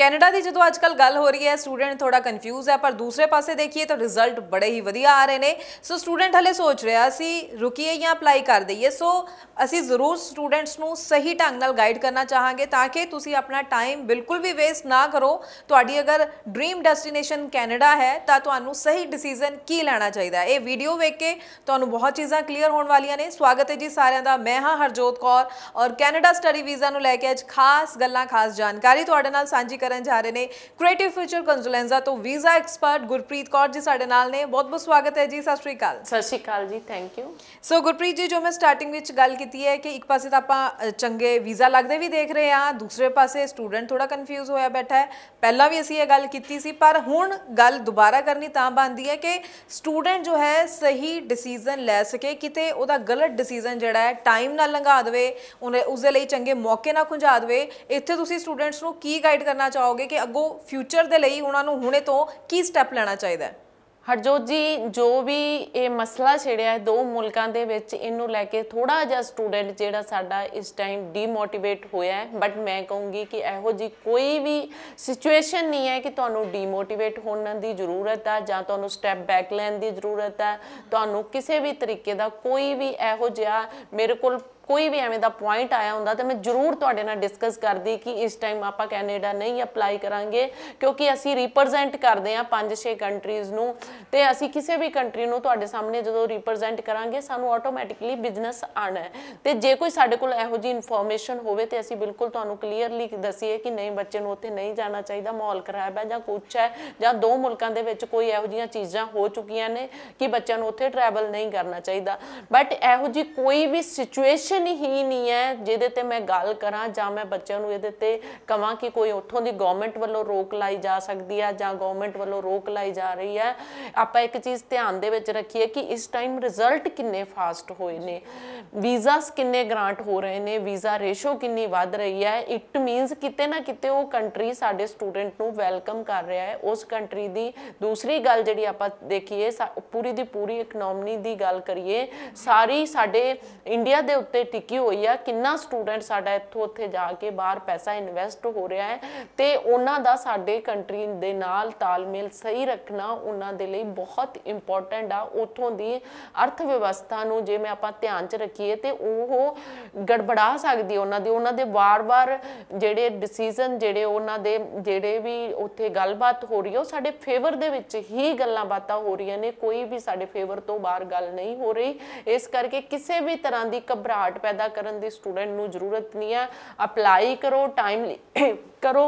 Canada ਦੀ ਜਦੋਂ ਅੱਜਕੱਲ ਗੱਲ ਹੋ ਰਹੀ ਹੈ ਸਟੂਡੈਂਟ ਥੋੜਾ ਕਨਫਿਊਜ਼ ਹੈ ਪਰ ਦੂਸਰੇ ਪਾਸੇ ਦੇਖੀਏ ਤਾਂ ਰਿਜ਼ਲਟ ਬੜੇ ਹੀ ਵਧੀਆ ਆ ਰਹੇ ਨੇ ਸੋ ਸਟੂਡੈਂਟ ਹਲੇ ਸੋਚ ਰਿਹਾ ਸੀ ਰੁਕੀਏ ਜਾਂ ਅਪਲਾਈ ਕਰ ਦਈਏ ਸੋ ਅਸੀਂ ਜ਼ਰੂਰ ਸਟੂਡੈਂਟਸ ਨੂੰ ਸਹੀ ਢੰਗ ਨਾਲ ਗਾਈਡ ਕਰਨਾ ਚਾਹਾਂਗੇ ਤਾਂ ਕਿ ਤੁਸੀਂ ਆਪਣਾ ਟਾਈਮ ਬਿਲਕੁਲ ਵੀ ਵੇਸਟ ਨਾ ਕਰੋ ਤੁਹਾਡੀ ਅਗਰ ਡ੍ਰੀਮ ਡੈਸਟੀਨੇਸ਼ਨ ਕੈਨੇਡਾ ਹੈ ਤਾਂ ਤੁਹਾਨੂੰ ਸਹੀ ਡਿਸੀਜਨ ਕੀ ਲੈਣਾ ਚਾਹੀਦਾ ਇਹ ਵੀਡੀਓ ਵੇਖ ਕੇ ਤੁਹਾਨੂੰ ਬਹੁਤ ਚੀਜ਼ਾਂ ਕਲੀਅਰ ਹੋਣ ਵਾਲੀਆਂ ਨੇ ਸਵਾਗਤ ਹੈ ਜੀ ਸਾਰਿਆਂ ਦਾ ਮੈਂ ਹਾਂ ਹਰਜੋਤ ਕੌਰ ਔਰ ਕੈਨੇਡਾ ਸਟੱਡੀ ਵੀਜ਼ਾ ਨੂੰ ਲੈ ਕੇ ਅੱਜ ਖਾਸ ਗੱਲਾਂ ਖਾਸ ਜਾਣਕਾਰੀ ਤੁਹਾਡੇ ਨਾਲ ਸਾਂਝੀ ਕਰਨ ਜਾ ਰਹੇ ਨੇ ਕ੍ਰੀਏਟਿਵ ਫਿਊਚਰ ਕੰਸਲੈਂਜ਼ਾ ਤੋਂ ਵੀਜ਼ਾ ਐਕਸਪਰਟ ਗੁਰਪ੍ਰੀਤ ਕੌਰ ਜੀ ਸਾਡੇ ਨਾਲ ਨੇ ਬਹੁਤ ਬਹੁਤ ਸਵਾਗਤ ਹੈ ਜੀ ਸਤਿ ਸ਼੍ਰੀ ਅਕਾਲ ਸਤਿ ਸ਼੍ਰੀ ਅਕਾਲ ਜੀ ਥੈਂਕ ਯੂ ਸੋ ਗੁਰਪ੍ਰੀਤ ਜੀ ਜੋ ਮੈਂ ਸਟਾਰਟਿੰਗ ਵਿੱਚ ਗੱਲ ਕੀਤੀ ਹੈ ਕਿ ਇੱਕ ਪਾਸੇ ਤਾਂ ਆਪਾਂ ਚੰਗੇ ਵੀਜ਼ਾ ਲੱਗਦੇ ਵੀ ਦੇਖ ਰਹੇ ਆ ਦੂਸਰੇ ਪਾਸੇ ਸਟੂਡੈਂਟ ਥੋੜਾ ਕਨਫਿਊਜ਼ ਹੋਇਆ ਬੈਠਾ ਹੈ ਪਹਿਲਾਂ ਵੀ ਅਸੀਂ ਇਹ ਗੱਲ ਕੀਤੀ ਸੀ ਪਰ ਹੁਣ ਗੱਲ ਦੁਬਾਰਾ ਕਰਨੀ ਤਾਂ ਬਣਦੀ ਹੈ ਕਿ ਸਟੂਡੈਂਟ ਜੋ ਹੈ ਸਹੀ ਡਿਸੀਜਨ ਲੈ ਸਕੇ ਕਿਤੇ ਉਹਦਾ ਗਲਤ ਡਿਸੀਜਨ ਜਿਹੜਾ ਹੈ ਟਾਈਮ ਨਾਲ ਲੰਘਾ ਦੇਵੇ ਉਹਨੇ ਉਸ ਦੇ ਲਈ ਚੰਗੇ ਮੌਕੇ ਨਾ ਖੁੰਝਾ ਦੇਵੇ ਇੱਥੇ ਤੁਸੀਂ ਸਟੂਡੈਂਟਸ ਨੂੰ ਕੀ ਗਾਈਡ ਕਰਨਾ ਚਾਹੋਗੇ ਕਿ ਅੱਗੋ ਫਿਊਚਰ ਦੇ ਲਈ ਉਹਨਾਂ ਨੂੰ ਹੁਣੇ ਤੋਂ ਕੀ ਸਟੈਪ ਲੈਣਾ ਚਾਹੀਦਾ ਹੈ ਹਰਜੋਤ ਜੀ ਜੋ ਵੀ ਇਹ ਮਸਲਾ ਛੇੜਿਆ ਹੈ ਦੋ ਮੁਲਕਾਂ ਦੇ ਵਿੱਚ ਇਹਨੂੰ ਲੈ ਕੇ ਥੋੜਾ ਜਿਹਾ ਸਟੂਡੈਂਟ ਜਿਹੜਾ ਸਾਡਾ ਇਸ ਟਾਈਮ ਡੀਮੋਟੀਵੇਟ ਹੋਇਆ ਹੈ ਬਟ ਮੈਂ ਕਹੂੰਗੀ ਕਿ ਇਹੋ ਜੀ ਕੋਈ ਵੀ ਸਿਚੁਏਸ਼ਨ ਨਹੀਂ ਹੈ ਕਿ ਤੁਹਾਨੂੰ ਡੀਮੋਟੀਵੇਟ ਹੋਣ ਦੀ ਜ਼ਰੂਰਤ ਹੈ ਜਾਂ ਤੁਹਾਨੂੰ ਸਟੈਪ ਬੈਕ ਲੈਣ ਦੀ ਜ਼ਰੂਰਤ ਹੈ ਤੁਹਾਨੂੰ ਕਿਸੇ ਵੀ ਤਰੀਕੇ ਦਾ ਕੋਈ ਵੀ ਇਹੋ ਜਿਹਾ ਮੇਰੇ ਕੋਲ ਕੋਈ ਵੀ ਐਵੇਂ ਦਾ ਪੁਆਇੰਟ ਆਇਆ ਹੁੰਦਾ ਤੇ ਮੈਂ ਜ਼ਰੂਰ ਤੁਹਾਡੇ ਨਾਲ ਡਿਸਕਸ ਕਰਦੀ ਕਿ ਇਸ ਟਾਈਮ ਆਪਾਂ ਕੈਨੇਡਾ ਨਹੀਂ ਅਪਲਾਈ ਕਰਾਂਗੇ ਕਿਉਂਕਿ ਅਸੀਂ ਰਿਪਰੈਜ਼ੈਂਟ ਕਰਦੇ ਆ 5-6 ਕੰਟਰੀਜ਼ ਨੂੰ ਤੇ ਅਸੀਂ ਕਿਸੇ ਵੀ ਕੰਟਰੀ ਨੂੰ ਤੁਹਾਡੇ ਸਾਹਮਣੇ ਜਦੋਂ ਰਿਪਰੈਜ਼ੈਂਟ ਕਰਾਂਗੇ ਸਾਨੂੰ ਆਟੋਮੈਟਿਕਲੀ ਬਿਜ਼ਨਸ ਆਣਾ ਹੈ ਤੇ ਜੇ ਕੋਈ ਸਾਡੇ ਕੋਲ ਇਹੋ ਜੀ ਇਨਫੋਰਮੇਸ਼ਨ ਹੋਵੇ ਤੇ ਅਸੀਂ ਬਿਲਕੁਲ ਤੁਹਾਨੂੰ ਕਲੀਅਰਲੀ ਦੱਸੀਏ ਕਿ ਨਹੀਂ ਬੱਚੇ ਨੂੰ ਉੱਥੇ ਨਹੀਂ ਜਾਣਾ ਚਾਹੀਦਾ ਮਾਹੌਲ ਖਰਾਬ ਹੈ ਜਾਂ ਕੁਝ ਹੈ ਜਾਂ ਦੋ ਮੁਲਕਾਂ ਦੇ ਵਿੱਚ ਕੋਈ ਇਹੋ ਜੀਆਂ ਚੀਜ਼ਾਂ ਹੋ ਚੁੱਕੀਆਂ ਨੇ ਕਿ ਬੱਚਿਆਂ ਨੂੰ ਉੱਥੇ ਟਰੈਵਲ ਨਹੀਂ ਕਰਨਾ ਚਾਹੀਦਾ ਬਟ ਇਹੋ ਜੀ ਕੋਈ ਵੀ ਸਿਚੁਏਸ਼ਨ ਨਹੀਂ ਹੀ ਨਹੀਂ ਹੈ ਜਿਹਦੇ ਤੇ ਮੈਂ ਗੱਲ ਕਰਾਂ ਜਾਂ ਮੈਂ ਬੱਚਿਆਂ ਨੂੰ ਇਹਦੇ ਤੇ ਕਵਾਂ ਕਿ ਕੋਈ ਉੱਥੋਂ ਦੀ ਗਵਰਨਮੈਂਟ ਵੱਲੋਂ ਰੋਕ ਲਾਈ ਜਾ ਸਕਦੀ ਹੈ ਜਾਂ ਗਵਰਨਮੈਂਟ ਵੱਲੋਂ ਰੋਕ ਲਾਈ ਜਾ ਰਹੀ ਹੈ ਆਪਾਂ ਇੱਕ ਚੀਜ਼ ਧਿਆਨ ਦੇ ਵਿੱਚ ਰੱਖੀਏ ਕਿ ਇਸ ਟਾਈਮ ਰਿਜ਼ਲਟ ਕਿੰਨੇ ਫਾਸਟ ਹੋਏ ਨੇ ਵੀਜ਼ਾਸ ਕਿੰਨੇ ਗ੍ਰਾਂਟ ਹੋ ਰਹੇ ਨੇ ਵੀਜ਼ਾ ਰੇਸ਼ੋ ਕਿੰਨੀ ਵੱਧ ਰਹੀ ਹੈ ਇਟ ਮੀਨਸ ਕਿਤੇ ਨਾ ਕਿਤੇ ਉਹ ਕੰਟਰੀ ਸਾਡੇ ਸਟੂਡੈਂਟ ਨੂੰ ਵੈਲਕਮ ਕਰ ਰਿਹਾ ਹੈ ਉਸ ਕੰਟਰੀ ਦੀ ਦੂਸਰੀ ਗੱਲ ਜਿਹੜੀ ਆਪਾਂ ਦੇਖੀਏ ਪੂਰੀ ਦੀ ਪੂਰੀ ਇਕਨੋਮੀ ਦੀ ਗੱਲ ਕਰੀਏ ਸਾਰੀ ਸਾਡੇ ਇੰਡੀਆ ਦੇ ਉੱਤੇ ਤੇ ਟਿਕੀ ਹੋਈ ਆ ਕਿੰਨਾ ਸਟੂਡੈਂਟ ਸਾਡਾ ਇੱਥੋਂ ਉੱਥੇ ਜਾ ਕੇ ਬਾਹਰ ਪੈਸਾ ਇਨਵੈਸਟ ਹੋ ਰਿਹਾ ਹੈ ਤੇ ਉਹਨਾਂ ਦਾ ਸਾਡੇ ਕੰਟਰੀ ਦੇ ਨਾਲ ਤਾਲਮੇਲ ਸਹੀ ਰੱਖਣਾ ਉਹਨਾਂ ਦੇ ਲਈ ਬਹੁਤ ਇੰਪੋਰਟੈਂਟ ਆ ਉਥੋਂ ਦੀ ਅਰਥ ਵਿਵਸਥਾ ਨੂੰ ਜੇ ਮੈਂ ਆਪਾਂ ਧਿਆਨ 'ਚ ਰੱਖੀਏ ਤੇ ਉਹ ਗੜਬੜਾ ਸਕਦੀ ਉਹਨਾਂ ਦੀ ਉਹਨਾਂ ਦੇ ਵਾਰ-ਵਾਰ ਜਿਹੜੇ ਡਿਸੀਜਨ ਜਿਹੜੇ ਉਹਨਾਂ ਦੇ ਜਿਹੜੇ ਵੀ ਉੱਥੇ ਗੱਲਬਾਤ ਹੋ ਰਹੀ ਹੈ ਉਹ ਸਾਡੇ ਫੇਵਰ ਦੇ ਵਿੱਚ ਹੀ ਗੱਲਾਂ ਬਾਤਾਂ ਹੋ ਰਹੀਆਂ ਨੇ ਕੋਈ ਵੀ ਸਾਡੇ ਫੇਵਰ ਤੋਂ ਬਾਹਰ ਗੱਲ ਨਹੀਂ ਹੋ ਰਹੀ ਇਸ ਕਰਕੇ ਕਿਸੇ ਵੀ ਤਰ੍ਹਾਂ ਦੀ ਘਬਰਾਹਟ ਘਾਟ ਪੈਦਾ ਕਰਨ ਦੀ ਸਟੂਡੈਂਟ ਨੂੰ ਜ਼ਰੂਰਤ ਨਹੀਂ ਹੈ ਅਪਲਾਈ ਕਰੋ ਟਾਈਮਲੀ ਕਰੋ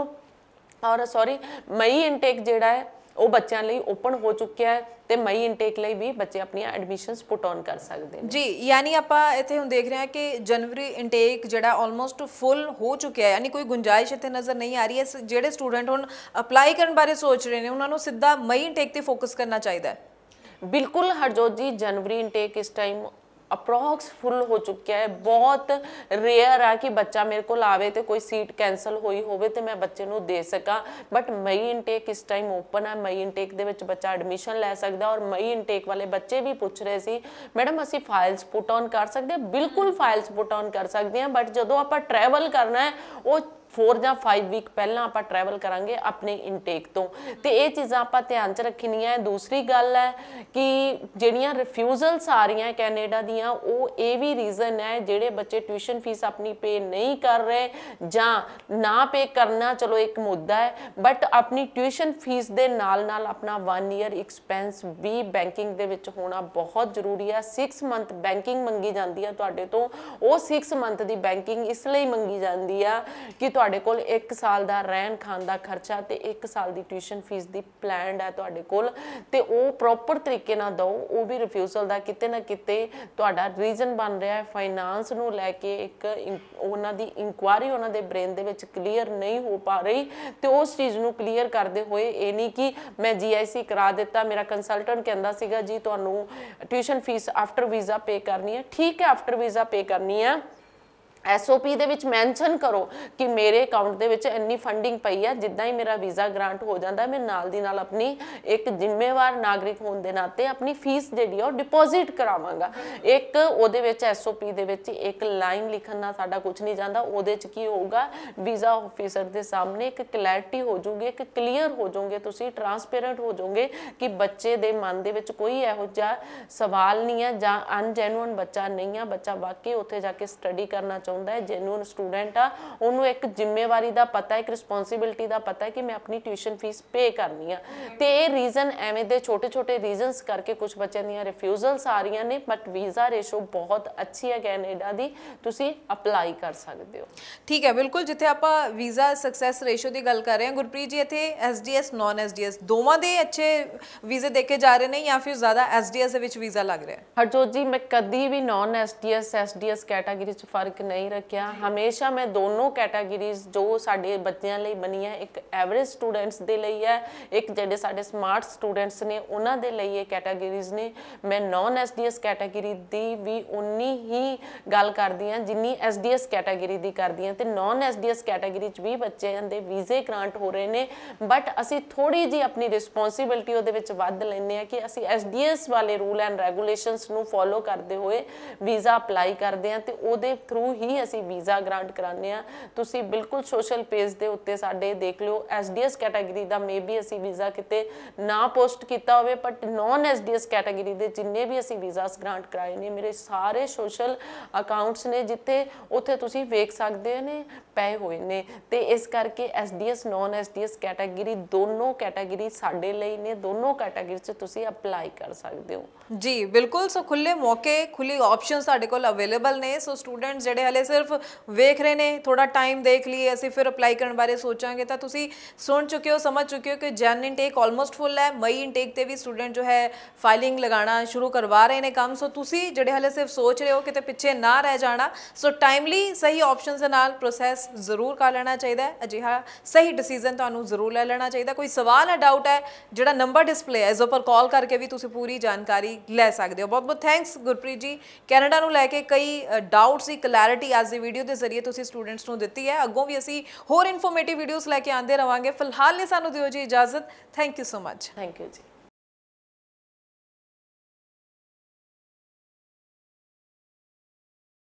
ਔਰ ਸੌਰੀ ਮਈ ਇਨਟੇਕ ਜਿਹੜਾ ਹੈ ਉਹ ਬੱਚਿਆਂ ਲਈ ਓਪਨ ਹੋ ਚੁੱਕਿਆ ਹੈ ਤੇ ਮਈ ਇਨਟੇਕ ਲਈ ਵੀ ਬੱਚੇ ਆਪਣੀਆਂ ਐਡਮਿਸ਼ਨਸ ਪੁਟ ਔਨ ਕਰ ਸਕਦੇ ਨੇ ਜੀ ਯਾਨੀ ਆਪਾਂ ਇੱਥੇ ਹੁਣ ਦੇਖ ਰਹੇ ਹਾਂ ਕਿ ਜਨਵਰੀ ਇਨਟੇਕ ਜਿਹੜਾ ਆਲਮੋਸਟ ਫੁੱਲ ਹੋ ਚੁੱਕਿਆ ਹੈ ਯਾਨੀ ਕੋਈ ਗੁੰਜਾਇਸ਼ ਇੱਥੇ ਨਜ਼ਰ ਨਹੀਂ ਆ ਰਹੀ ਹੈ ਜਿਹੜੇ ਸਟੂਡੈਂਟ ਹੁਣ ਅਪਲਾਈ ਕਰਨ ਬਾਰੇ ਸੋਚ ਰਹੇ ਨੇ ਉਹਨਾਂ ਨੂੰ ਸਿੱਧਾ ਮਈ ਇਨਟੇਕ ਤੇ ਫੋਕਸ ਕਰਨਾ ਚਾਹੀਦਾ ਹੈ ਬਿਲਕੁਲ ਹਰਜੋਤ ਜੀ ਜਨਵਰੀ ਇਨਟੇਕ ਇਸ ਟਾਈਮ ਅਪਰੋਕਸ ਫੁੱਲ ਹੋ ਚੁੱਕਿਆ ਹੈ ਬਹੁਤ ਰੇਅਰ ਆ ਕਿ ਬੱਚਾ ਮੇਰੇ ਕੋਲ ਆਵੇ ਤੇ ਕੋਈ ਸੀਟ ਕੈਨਸਲ ਹੋਈ ਹੋਵੇ ਤੇ ਮੈਂ ਬੱਚੇ ਨੂੰ ਦੇ ਸਕਾਂ ਬਟ ਮਈ ਇਨਟੇਕ ਇਸ ਟਾਈਮ ਓਪਨ ਹੈ ਮਈ ਇਨਟੇਕ ਦੇ ਵਿੱਚ ਬੱਚਾ ਐਡਮਿਸ਼ਨ ਲੈ ਸਕਦਾ ਔਰ ਮਈ ਇਨਟੇਕ ਵਾਲੇ ਬੱਚੇ ਵੀ ਪੁੱਛ ਰਹੇ ਸੀ ਮੈਡਮ ਅਸੀਂ ਫਾਈਲਸ ਪੁੱਟ ਔਨ ਕਰ ਸਕਦੇ ਬਿਲਕੁਲ ਫਾਈਲਸ ਪੁੱਟ ਔਨ ਕਰ ਸਕਦੇ ਹਾਂ ਬਟ ਜਦੋਂ ਆਪਾਂ ਟਰੈਵਲ ਕਰਨਾ ਹੈ ਉਹ 4 ਜਾਂ 5 ਵੀਕ ਪਹਿਲਾਂ ਆਪਾਂ ਟਰੈਵਲ ਕਰਾਂਗੇ ਆਪਣੇ ਇਨਟੇਕ ਤੋਂ ਤੇ ਇਹ ਚੀਜ਼ਾਂ ਆਪਾਂ ਧਿਆਨ 'ਚ ਰੱਖਣੀਆਂ ਹੈ ਦੂਸਰੀ ਗੱਲ ਹੈ ਕਿ ਜਿਹੜੀਆਂ ਰਿਫਿਊਜ਼ਲਸ ਆ ਰਹੀਆਂ ਕੈਨੇਡਾ ਦੀਆਂ ਉਹ ਇਹ ਵੀ ਰੀਜ਼ਨ ਹੈ ਜਿਹੜੇ ਬੱਚੇ ਟਿਊਸ਼ਨ ਫੀਸ ਆਪਣੀ ਪੇ ਨਹੀਂ ਕਰ ਰਹੇ ਜਾਂ ਨਾ ਪੇ ਕਰਨਾ ਚਲੋ ਇੱਕ ਮੁੱਦਾ ਹੈ ਬਟ ਆਪਣੀ ਟਿਊਸ਼ਨ ਫੀਸ ਦੇ ਨਾਲ ਨਾਲ ਆਪਣਾ 1 ਇਅਰ ਐਕਸਪੈਂਸ ਵੀ ਬੈਂਕਿੰਗ ਦੇ ਵਿੱਚ ਹੋਣਾ ਬਹੁਤ ਜ਼ਰੂਰੀ ਹੈ 6 ਮੰਥ ਬੈਂਕਿੰਗ ਮੰਗੀ ਜਾਂਦੀ ਹੈ ਤੁਹਾਡੇ ਤੋਂ ਉਹ 6 ਮੰਥ ਦੀ ਬੈਂਕਿੰਗ ਇਸ ਲਈ ਮੰਗੀ ਜਾਂਦੀ ਆ ਕਿ ਤੁਹਾਡੇ ਕੋਲ 1 ਸਾਲ ਦਾ ਰਹਿਣ ਖਾਣ ਦਾ ਖਰਚਾ ਤੇ 1 ਸਾਲ ਦੀ ਟਿਊਸ਼ਨ ਫੀਸ ਦੀ ਪਲਾਨਡ ਹੈ ਤੁਹਾਡੇ ਕੋਲ ਤੇ ਉਹ ਪ੍ਰੋਪਰ ਤਰੀਕੇ ਨਾਲ ਦਿਓ ਉਹ ਵੀ ਰਿਫਿਊਜ਼ਲ ਦਾ ਕਿਤੇ ਨਾ ਕਿਤੇ ਤੁਹਾਡਾ ਰੀਜ਼ਨ ਬਣ ਰਿਹਾ ਹੈ ਫਾਈਨਾਂਸ ਨੂੰ ਲੈ ਕੇ ਇੱਕ ਉਹਨਾਂ ਦੀ ਇਨਕੁਆਰੀ ਉਹਨਾਂ ਦੇ ਬ੍ਰੇਨ ਦੇ ਵਿੱਚ ਕਲੀਅਰ ਨਹੀਂ ਹੋ ਪਾ ਰਹੀ ਤੇ ਉਸ ਚੀਜ਼ ਨੂੰ ਕਲੀਅਰ ਕਰਦੇ ਹੋਏ ਇਹ ਨਹੀਂ ਕਿ ਮੈਂ ਜੀਆਈਸੀ ਕਰਾ ਦਿੱਤਾ ਮੇਰਾ ਕੰਸਲਟੈਂਟ ਕਹਿੰਦਾ ਸੀਗਾ ਜੀ ਤੁਹਾਨੂੰ tuition fee after visa pay ਕਰਨੀ ਹੈ ਠੀਕ ਹੈ ਆਫਟਰ ਵੀਜ਼ਾ ਪੇ ਕਰਨੀ ਹੈ ਐਸਓਪੀ ਦੇ ਵਿੱਚ ਮੈਂਸ਼ਨ ਕਰੋ ਕਿ ਮੇਰੇ ਅਕਾਊਂਟ ਦੇ ਵਿੱਚ ਇੰਨੀ ਫੰਡਿੰਗ ਪਈ ਹੈ ਜਿੱਦਾਂ ਹੀ ਮੇਰਾ ਵੀਜ਼ਾ ਗ੍ਰਾਂਟ ਹੋ ਜਾਂਦਾ ਮੈਂ ਨਾਲ ਦੀ ਨਾਲ ਆਪਣੀ ਇੱਕ ਜ਼ਿੰਮੇਵਾਰ ਨਾਗਰਿਕ ਹੋਣ ਦੇ ਨਾਤੇ ਆਪਣੀ ਫੀਸ ਜਿਹੜੀ ਉਹ ਡਿਪੋਜ਼ਿਟ ਕਰਾਵਾਂਗਾ ਇੱਕ ਉਹਦੇ ਵਿੱਚ ਐਸਓਪੀ ਦੇ ਵਿੱਚ ਇੱਕ ਲਾਈਨ ਲਿਖਣ ਨਾਲ ਸਾਡਾ ਕੁਝ ਨਹੀਂ ਜਾਂਦਾ ਉਹਦੇ 'ਚ ਕੀ ਹੋਊਗਾ ਵੀਜ਼ਾ ਆਫੀਸਰ ਦੇ ਸਾਹਮਣੇ ਇੱਕ ਕਲੈਰਿਟੀ ਹੋ ਜੂਗੀ ਇੱਕ ਕਲੀਅਰ ਹੋ ਜਾਓਗੇ ਤੁਸੀਂ ਟਰਾਂਸਪੇਰੈਂਟ ਹੋ ਜਾਓਗੇ ਕਿ ਬੱਚੇ ਦੇ ਮਨ ਦੇ ਵਿੱਚ ਕੋਈ ਇਹੋ ਜਿਹਾ ਸਵਾਲ ਨਹੀਂ ਹੈ ਜਾਂ ਅਨਜੈਨੂਨ ਬੱਚਾ ਨਹੀਂ ਹੈ ਬੱਚਾ ਵਾਕਈ ਉੱਥੇ ਜਾ ਕੇ ਸਟੱਡੀ ਕਰਨਾ ਹੁੰਦਾ ਹੈ ਜੈਨੂਨ ਸਟੂਡੈਂਟ ਆ ਉਹਨੂੰ ਇੱਕ ਜ਼ਿੰਮੇਵਾਰੀ ਦਾ ਪਤਾ ਹੈ ਇੱਕ ਰਿਸਪੌਂਸਿਬਿਲਟੀ ਦਾ ਪਤਾ ਹੈ ਕਿ ਮੈਂ ਆਪਣੀ ਟਿਊਸ਼ਨ ਫੀਸ ਪੇ ਕਰਨੀ ਆ ਤੇ ਇਹ ਰੀਜ਼ਨ ਐਵੇਂ ਦੇ ਛੋਟੇ-ਛੋਟੇ ਰੀਜ਼ਨਸ ਕਰਕੇ ਕੁਝ ਬੱਚਿਆਂ ਦੀਆਂ ਰਿਫਿਊਜ਼ਲਸ ਆ ਰਹੀਆਂ ਨੇ ਬਟ ਵੀਜ਼ਾ ਰੇਸ਼ੋ ਬਹੁਤ ਅੱਛੀ ਹੈ ਕੈਨੇਡਾ ਦੀ ਤੁਸੀਂ ਅਪਲਾਈ ਕਰ ਸਕਦੇ ਹੋ ਠੀਕ ਹੈ ਬਿਲਕੁਲ ਜਿੱਥੇ ਆਪਾਂ ਵੀਜ਼ਾ ਸਕਸੈਸ ਰੇਸ਼ੋ ਦੀ ਗੱਲ ਕਰ ਰਹੇ ਹਾਂ ਗੁਰਪ੍ਰੀਤ ਜੀ ਇੱਥੇ ਐਸਡੀਐਸ ਨਾਨ ਐਸਡੀਐਸ ਦੋਵਾਂ ਦੇ ਅੱਛੇ ਵੀਜ਼ੇ ਦੇਖੇ ਜਾ ਰਹੇ ਨੇ ਜਾਂ ਫਿਰ ਜ਼ਿਆਦਾ ਐਸਡੀਐਸ ਦੇ ਵਿੱਚ ਵੀਜ਼ਾ ਲੱਗ ਰਿਹਾ ਹਰਜੋਤ ਜੀ ਮੈਂ ਕਦੀ ਵੀ ਨਾਨ ਐਸਡੀਐਸ ਐਸਡੀਐਸ ਕੈਟਾਗਰੀ 'ਚ ਫਰਕ ਨਹੀਂ ਨਹੀਂ ਰੱਖਿਆ ਹਮੇਸ਼ਾ ਮੈਂ ਦੋਨੋਂ ਕੈਟਾਗਰੀਜ਼ ਜੋ ਸਾਡੇ ਬੱਚਿਆਂ ਲਈ ਬਣੀ ਹੈ ਇੱਕ ਐਵਰੇਜ ਸਟੂਡੈਂਟਸ ਦੇ ਲਈ ਹੈ ਇੱਕ ਜਿਹੜੇ ਸਾਡੇ ਸਮਾਰਟ ਸਟੂਡੈਂਟਸ ਨੇ ਉਹਨਾਂ ਦੇ ਲਈ ਇਹ ਕੈਟਾਗਰੀਜ਼ ਨੇ ਮੈਂ ਨਾਨ ਐਸਡੀਐਸ ਕੈਟਾਗਰੀ ਦੀ ਵੀ ਉਨੀ ਹੀ ਗੱਲ ਕਰਦੀ ਹਾਂ ਜਿੰਨੀ ਐਸਡੀਐਸ ਕੈਟਾਗਰੀ ਦੀ ਕਰਦੀ ਹਾਂ ਤੇ ਨਾਨ ਐਸਡੀਐਸ ਕੈਟਾਗਰੀ 'ਚ ਵੀ ਬੱਚਿਆਂ ਦੇ ਵੀਜ਼ੇ ਗ੍ਰਾਂਟ ਹੋ ਰਹੇ ਨੇ ਬਟ ਅਸੀਂ ਥੋੜੀ ਜੀ ਆਪਣੀ ਰਿਸਪੌਂਸਿਬਿਲਟੀ ਉਹਦੇ ਵਿੱਚ ਵੱਧ ਲੈਂਦੇ ਆ ਕਿ ਅਸੀਂ ਐਸਡੀਐਸ ਵਾਲੇ ਰੂਲ ਐਂਡ ਰੈਗੂਲੇਸ਼ਨਸ ਨੂੰ ਫੋਲੋ ਕਰਦੇ ਹੋਏ ਵੀਜ਼ਾ ਅਪਲਾਈ ਕਰਦੇ ਆ ਤੇ ਉਹਦੇ ਥਰੂ ਹੀ ਹੀ ਅਸੀਂ ਵੀਜ਼ਾ ਗ੍ਰਾਂਟ ਕਰਾਉਂਦੇ ਆ ਤੁਸੀਂ ਬਿਲਕੁਲ ਸੋਸ਼ਲ ਪੇਜ ਦੇ ਉੱਤੇ ਸਾਡੇ ਦੇਖ ਲਿਓ ਐਸਡੀਐਸ ਕੈਟਾਗਰੀ ਦਾ ਮੇਬੀ ਅਸੀਂ ਵੀਜ਼ਾ ਕਿਤੇ ਨਾ ਪੋਸਟ ਕੀਤਾ ਹੋਵੇ ਬਟ ਨਾਨ ਐਸਡੀਐਸ ਕੈਟਾਗਰੀ ਦੇ ਜਿੰਨੇ ਵੀ ਅਸੀਂ ਵੀਜ਼ਾਸ ਗ੍ਰਾਂਟ ਕਰਾਏ ਨੇ ਮੇਰੇ ਸਾਰੇ ਸੋਸ਼ਲ ਅਕਾਊਂਟਸ ਨੇ ਜਿੱਥੇ ਉੱਥੇ ਤੁਸੀਂ ਵੇਖ ਸਕਦੇ ਨੇ ਪਏ ਹੋਏ ਨੇ ਤੇ ਇਸ ਕਰਕੇ ਐਸਡੀਐਸ ਨਾਨ ਐਸਡੀਐਸ ਕੈਟਾਗਰੀ ਦੋਨੋਂ ਕੈਟਾਗਰੀ ਸਾਡੇ ਲਈ ਨੇ ਦੋਨੋਂ ਕੈਟਾਗਰੀ 'ਚ ਤੁਸੀਂ ਅਪਲਾਈ ਕਰ ਸਕਦੇ ਹੋ ਜੀ ਬਿਲਕੁਲ ਸੋ ਖੁੱਲੇ ਮੌਕੇ ਖੁੱਲੀ ਆਪਸ਼ਨਸ ਸਾਡੇ ਕੋਲ ਅਵੇਲੇਬਲ ਨੇ ਸੋ ਸਟੂਡੈਂਟਸ ਜਿਹੜੇ ਹਲੇ ਚਾਹੇ ਸਿਰਫ ਵੇਖ ਰਹੇ ਨੇ ਥੋੜਾ ਟਾਈਮ ਦੇਖ ਲਈ ਅਸੀਂ ਫਿਰ ਅਪਲਾਈ ਕਰਨ ਬਾਰੇ ਸੋਚਾਂਗੇ ਤਾਂ ਤੁਸੀਂ ਸੁਣ ਚੁੱਕੇ ਹੋ ਸਮਝ ਚੁੱਕੇ ਹੋ ਕਿ ਜਨ ਇਨਟੇਕ ਆਲਮੋਸਟ ਫੁੱਲ ਹੈ ਮਈ ਇਨਟੇਕ ਤੇ ਵੀ ਸਟੂਡੈਂਟ ਜੋ ਹੈ ਫਾਈਲਿੰਗ ਲਗਾਣਾ ਸ਼ੁਰੂ ਕਰਵਾ ਰਹੇ ਨੇ ਕੰਮ ਸੋ ਤੁਸੀਂ ਜਿਹੜੇ ਹਲੇ ਸਿਰਫ ਸੋਚ ਰਹੇ ਹੋ ਕਿਤੇ ਪਿੱਛੇ ਨਾ ਰਹਿ ਜਾਣਾ ਸੋ ਟਾਈਮਲੀ ਸਹੀ ਆਪਸ਼ਨਸ ਦੇ ਨਾਲ ਪ੍ਰੋਸੈਸ ਜ਼ਰੂਰ ਕਰ ਲੈਣਾ ਚਾਹੀਦਾ ਹੈ ਅਜਿਹਾ ਸਹੀ ਡਿਸੀਜਨ ਤੁਹਾਨੂੰ ਜ਼ਰੂਰ ਲੈ ਲੈਣਾ ਚਾਹੀਦਾ ਕੋਈ ਸਵਾਲ ਹੈ ਡਾਊਟ ਹੈ ਜਿਹੜਾ ਨੰਬਰ ਡਿਸਪਲੇ ਹੈ ਇਸ ਉੱਪਰ ਕਾਲ ਕਰਕੇ ਵੀ ਤੁਸੀਂ ਪੂਰੀ ਜਾਣਕਾਰੀ ਲੈ ਸਕਦੇ ਹੋ ਬਹੁਤ ਬਹੁਤ ਥੈਂਕਸ ਗੁਰਪ੍ਰੀਤ ਜੀ ਕੈਨੇਡਾ ਨੂੰ ਲੈ ਕੇ ਕਈ ਡਾਊਟਸ ਦੀ ਕਲੈਰਿਟੀ ਜਾਣਕਾਰੀ ਅੱਜ ਦੀ ਵੀਡੀਓ ਦੇ ਜ਼ਰੀਏ ਤੁਸੀਂ ਸਟੂਡੈਂਟਸ ਨੂੰ ਦਿੱਤੀ ਹੈ ਅੱਗੋਂ ਵੀ ਅਸੀਂ ਹੋਰ ਇਨਫੋਰਮੇਟਿਵ ਵੀਡੀਓਜ਼ ਲੈ ਕੇ ਆਉਂਦੇ ਰਵਾਂਗੇ ਫਿਲਹਾਲ ਲਈ ਸਾਨੂੰ ਦਿਓ ਜੀ ਇਜਾਜ਼ਤ thank you so much thank you ਜੀ